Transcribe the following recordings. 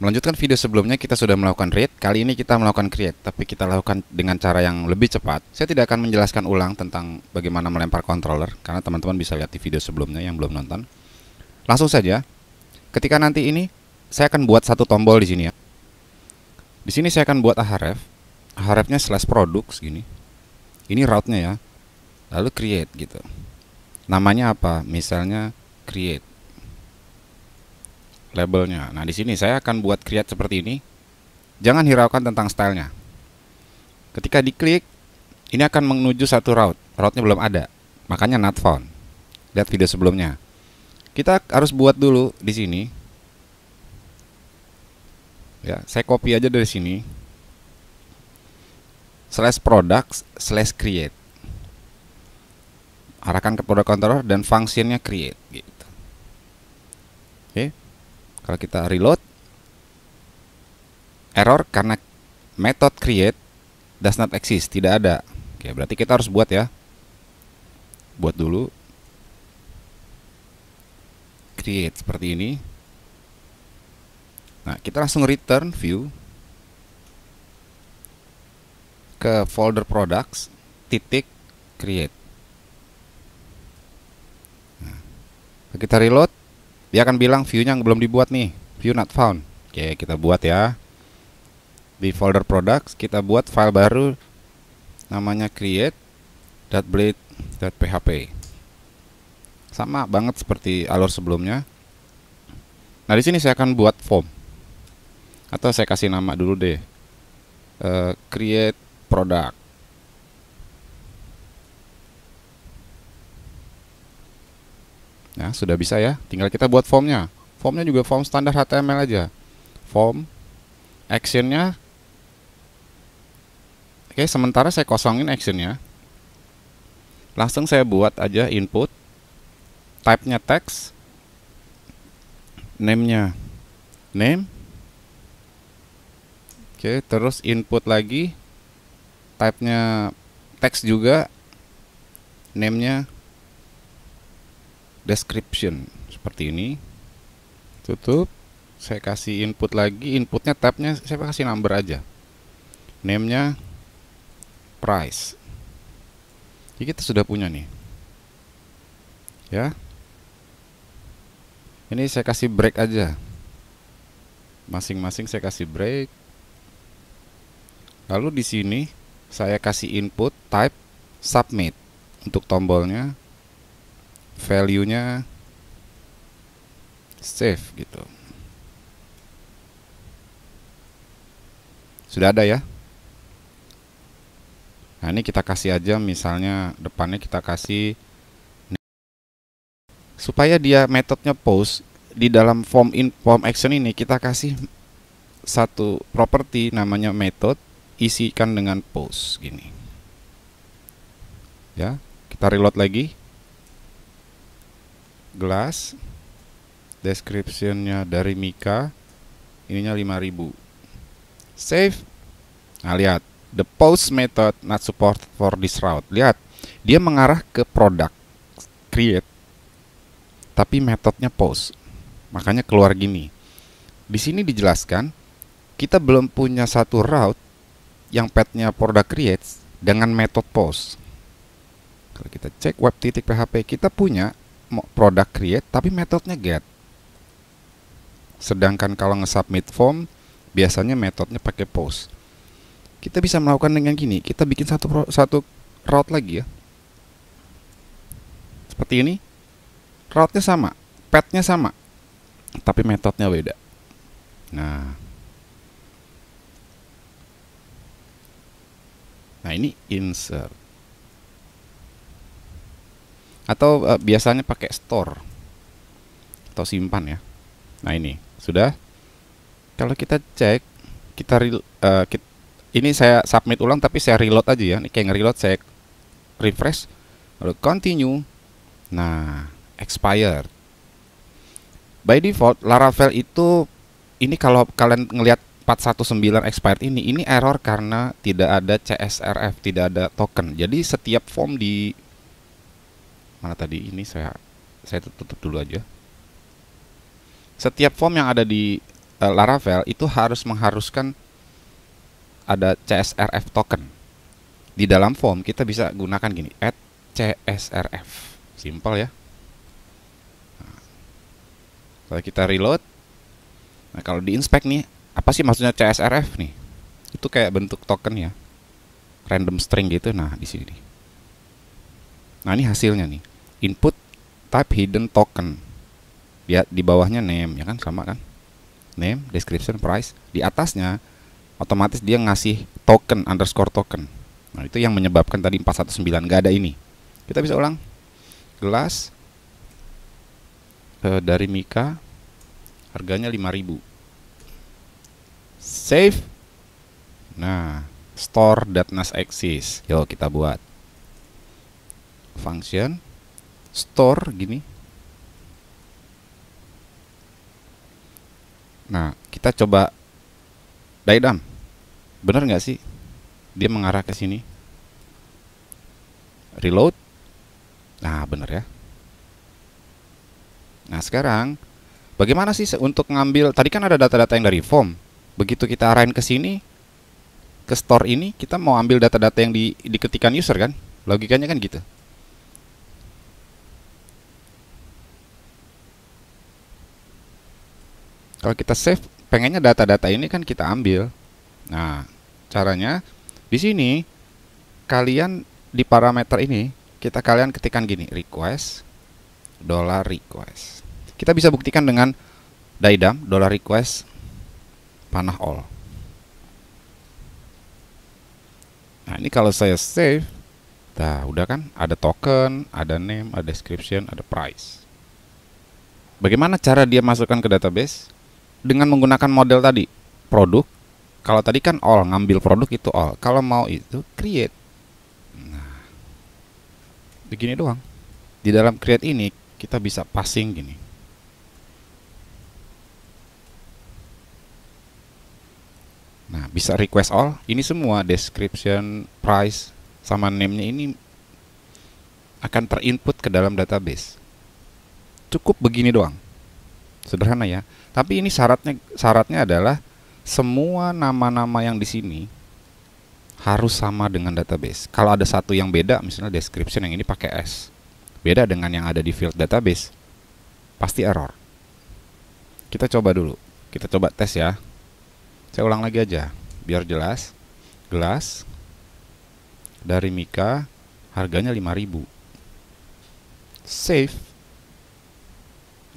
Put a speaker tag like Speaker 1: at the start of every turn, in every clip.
Speaker 1: Melanjutkan video sebelumnya kita sudah melakukan read, kali ini kita melakukan create, tapi kita lakukan dengan cara yang lebih cepat. Saya tidak akan menjelaskan ulang tentang bagaimana melempar controller, karena teman-teman bisa lihat di video sebelumnya yang belum nonton. Langsung saja, ketika nanti ini, saya akan buat satu tombol di sini ya. Di sini saya akan buat href, hrefnya slash products gini. Ini route-nya ya, lalu create gitu. Namanya apa? Misalnya create labelnya. Nah, di sini saya akan buat create seperti ini. Jangan hiraukan tentang stylenya. Ketika diklik, ini akan menuju satu route. Route-nya belum ada, makanya not found. Lihat video sebelumnya. Kita harus buat dulu di sini. Ya, saya copy aja dari sini. Slash products slash create. Arahkan ke product controller dan fungsinya create gitu. Oke. Okay. Kalau kita reload, error karena method create does not exist, tidak ada. Oke, berarti kita harus buat ya. Buat dulu. Create seperti ini. Nah, kita langsung return view ke folder products titik create. Nah, kita reload dia akan bilang view-nya belum dibuat nih, view not found. Oke, kita buat ya. Di folder products kita buat file baru namanya create.blade.php. Sama banget seperti alur sebelumnya. Nah, di sini saya akan buat form. Atau saya kasih nama dulu deh. Uh, create product Nah, sudah bisa ya. Tinggal kita buat formnya. Formnya juga form standar HTML aja. Form actionnya. Oke, sementara saya kosongin actionnya. Langsung saya buat aja input. Type-nya text. Name-nya name. Oke, terus input lagi. Type-nya text juga. Name-nya description seperti ini tutup saya kasih input lagi inputnya tabnya saya kasih number aja namenya price jadi kita sudah punya nih ya ini saya kasih break aja masing-masing saya kasih break lalu di sini saya kasih input type submit untuk tombolnya value-nya save gitu. Sudah ada ya. Nah, ini kita kasih aja misalnya depannya kita kasih supaya dia metodenya post di dalam form in form action ini kita kasih satu properti namanya method isikan dengan post gini. Ya, kita reload lagi glass descriptionnya dari Mika ininya 5000 save nah lihat the post method not support for this route lihat dia mengarah ke produk create tapi metodenya post makanya keluar gini di sini dijelaskan kita belum punya satu route yang petnya produk create dengan metode post kalau kita cek web titik PHP kita punya produk create tapi metodenya get. Sedangkan kalau nge-submit form biasanya metodenya pakai post. Kita bisa melakukan dengan gini, kita bikin satu satu route lagi ya. Seperti ini. Route-nya sama, path-nya sama, tapi metodenya beda. Nah, Nah, ini insert atau uh, biasanya pakai store atau simpan ya. Nah ini sudah. Kalau kita cek, kita uh, eh, kita, ini saya submit ulang tapi saya reload aja ya. Ini kayak nge-reload saya refresh, lalu continue. Nah, expired. By default Laravel itu ini kalau kalian ngelihat 419 expired ini ini error karena tidak ada CSRF, tidak ada token. Jadi setiap form di mana tadi ini saya saya tutup dulu aja. Setiap form yang ada di uh, Laravel itu harus mengharuskan ada CSRF token. Di dalam form kita bisa gunakan gini, add CSRF. Simple ya. Nah, kalau kita reload, nah kalau di inspect nih, apa sih maksudnya CSRF nih? Itu kayak bentuk token ya. Random string gitu. Nah, di sini. Nah, ini hasilnya nih input type hidden token. Ya, di bawahnya name, ya kan sama kan? Name, description, price. Di atasnya otomatis dia ngasih token underscore token. Nah, itu yang menyebabkan tadi 419 nggak ada ini. Kita bisa ulang. Gelas e, dari Mika harganya 5000. Save. Nah, store that nas exist. Yo kita buat function store gini. Nah, kita coba die down. Bener nggak sih? Dia mengarah ke sini. Reload. Nah, bener ya. Nah, sekarang bagaimana sih untuk ngambil? Tadi kan ada data-data yang dari form. Begitu kita arahin ke sini, ke store ini, kita mau ambil data-data yang di, diketikan user kan? Logikanya kan gitu. Kalau kita save, pengennya data-data ini kan kita ambil. Nah, caranya di sini kalian di parameter ini kita kalian ketikkan gini request dollar request. Kita bisa buktikan dengan daidam dollar request panah all. Nah, ini kalau saya save, dah udah kan ada token, ada name, ada description, ada price. Bagaimana cara dia masukkan ke database? dengan menggunakan model tadi produk kalau tadi kan all ngambil produk itu all kalau mau itu create nah begini doang di dalam create ini kita bisa passing gini Nah, bisa request all. Ini semua description, price, sama name-nya ini akan terinput ke dalam database. Cukup begini doang sederhana ya. Tapi ini syaratnya syaratnya adalah semua nama-nama yang di sini harus sama dengan database. Kalau ada satu yang beda, misalnya description yang ini pakai S, beda dengan yang ada di field database, pasti error. Kita coba dulu, kita coba tes ya. Saya ulang lagi aja, biar jelas. Gelas dari Mika, harganya 5000 Save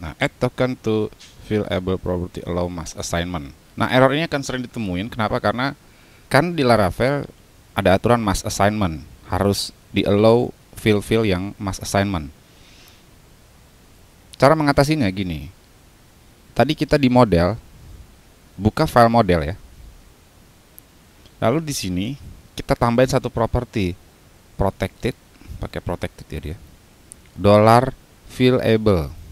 Speaker 1: Nah, add token to fillable property allow mass assignment. Nah, error ini akan sering ditemuin. Kenapa? Karena kan di Laravel ada aturan mass assignment. Harus di allow fill-fill yang mass assignment. Cara mengatasinya gini. Tadi kita di model, buka file model ya. Lalu di sini kita tambahin satu property protected, pakai protected ya dia. Dollar fillable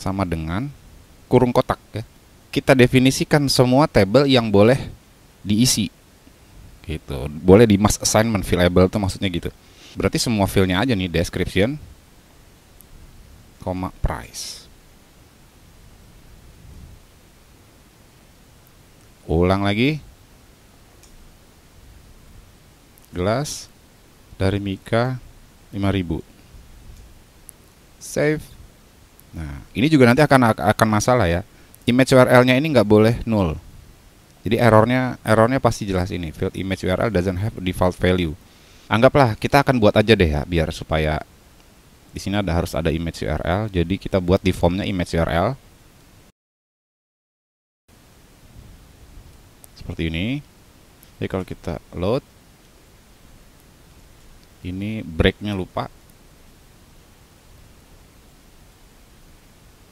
Speaker 1: sama dengan kurung kotak ya. Kita definisikan semua table yang boleh diisi gitu. Boleh di mass assignment fillable tuh maksudnya gitu. Berarti semua fillnya aja nih description, koma price. Ulang lagi. Gelas dari Mika 5000. Save. Nah, ini juga nanti akan akan masalah ya. Image URL-nya ini nggak boleh nol Jadi errornya errornya pasti jelas ini. Field image URL doesn't have default value. Anggaplah kita akan buat aja deh ya, biar supaya di sini ada harus ada image URL. Jadi kita buat di formnya image URL. Seperti ini. Jadi kalau kita load, ini breaknya lupa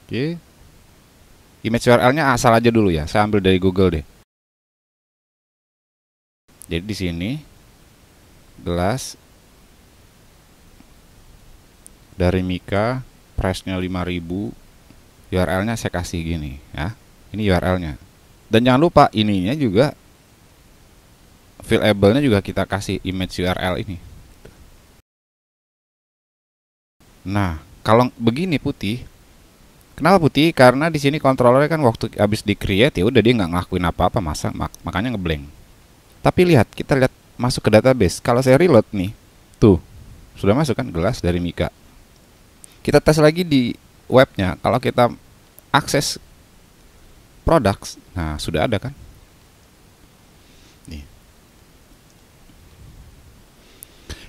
Speaker 1: Oke. Image URL-nya asal aja dulu ya. Saya ambil dari Google deh. Jadi di sini gelas dari Mika, price-nya 5000. URL-nya saya kasih gini ya. Ini URL-nya. Dan jangan lupa ininya juga fillable-nya juga kita kasih image URL ini. Nah, kalau begini putih Kenapa putih? Karena di sini kontrolernya kan waktu habis di create ya udah dia nggak ngelakuin apa-apa masa mak makanya ngeblank. Tapi lihat, kita lihat masuk ke database. Kalau saya reload nih, tuh sudah masuk kan gelas dari Mika. Kita tes lagi di webnya. Kalau kita akses products, nah sudah ada kan? Nih.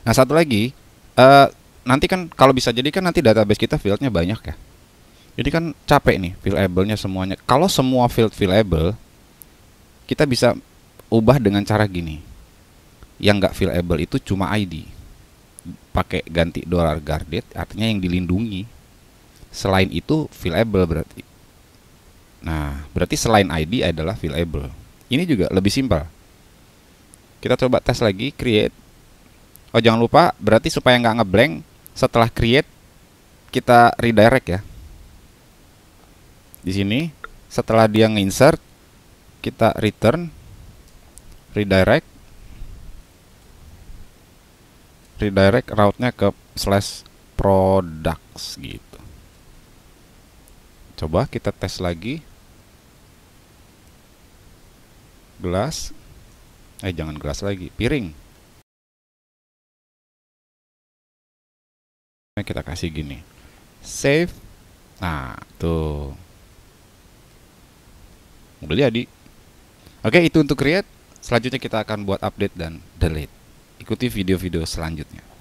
Speaker 1: Nah satu lagi, uh, nanti kan kalau bisa jadi kan nanti database kita fieldnya banyak ya jadi kan capek nih fillable-nya semuanya. Kalau semua field fillable, kita bisa ubah dengan cara gini. Yang nggak fillable itu cuma ID. Pakai ganti dollar guarded, artinya yang dilindungi. Selain itu fillable berarti. Nah, berarti selain ID adalah fillable. Ini juga lebih simpel. Kita coba tes lagi, create. Oh jangan lupa, berarti supaya nggak ngeblank, setelah create kita redirect ya di sini setelah dia nginsert kita return redirect redirect route-nya ke slash products gitu coba kita tes lagi gelas eh jangan gelas lagi piring nah, kita kasih gini save nah tuh udah jadi oke itu untuk create selanjutnya kita akan buat update dan delete ikuti video-video selanjutnya